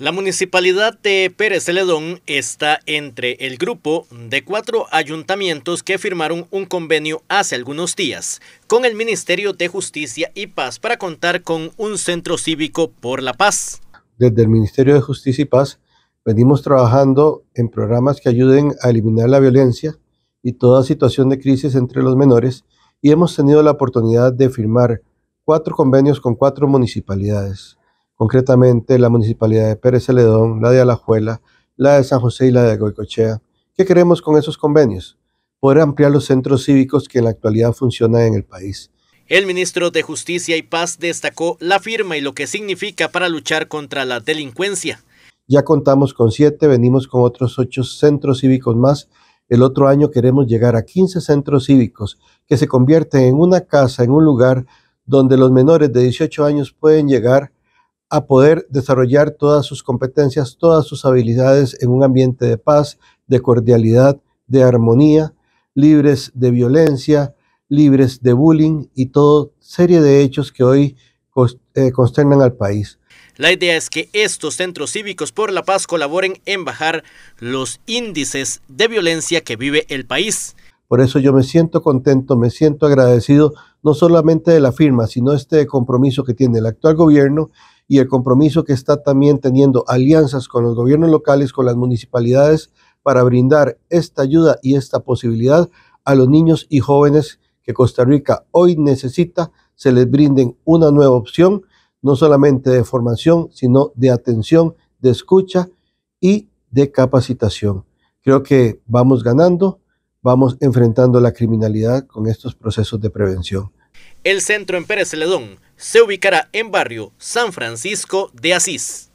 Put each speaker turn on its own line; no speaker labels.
La municipalidad de Pérez Celedón está entre el grupo de cuatro ayuntamientos que firmaron un convenio hace algunos días con el Ministerio de Justicia y Paz para contar con un centro cívico por la paz.
Desde el Ministerio de Justicia y Paz venimos trabajando en programas que ayuden a eliminar la violencia y toda situación de crisis entre los menores y hemos tenido la oportunidad de firmar cuatro convenios con cuatro municipalidades concretamente la municipalidad de Pérez Celedón, la de Alajuela, la de San José y la de Goicochea. ¿Qué queremos con esos convenios? Poder ampliar los centros cívicos que en la actualidad funcionan en el país.
El ministro de Justicia y Paz destacó la firma y lo que significa para luchar contra la delincuencia.
Ya contamos con siete, venimos con otros ocho centros cívicos más. El otro año queremos llegar a 15 centros cívicos que se convierten en una casa, en un lugar donde los menores de 18 años pueden llegar a poder desarrollar todas sus competencias, todas sus habilidades en un ambiente de paz, de cordialidad, de armonía, libres de violencia, libres de bullying y toda serie de hechos que hoy eh, consternan al país.
La idea es que estos centros cívicos por la paz colaboren en bajar los índices de violencia que vive el país.
Por eso yo me siento contento, me siento agradecido no solamente de la firma, sino este compromiso que tiene el actual gobierno y el compromiso que está también teniendo alianzas con los gobiernos locales, con las municipalidades, para brindar esta ayuda y esta posibilidad a los niños y jóvenes que Costa Rica hoy necesita, se les brinden una nueva opción, no solamente de formación, sino de atención, de escucha y de capacitación. Creo que vamos ganando, vamos enfrentando la criminalidad con estos procesos de prevención.
El centro en
Pérez Celedón se ubicará en barrio San Francisco de Asís.